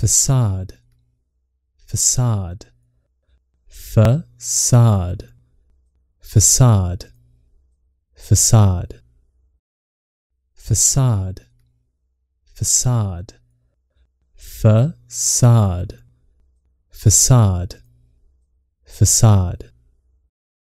facade, facade, facade, facade, facade, facade, facade, facade, facade, facade.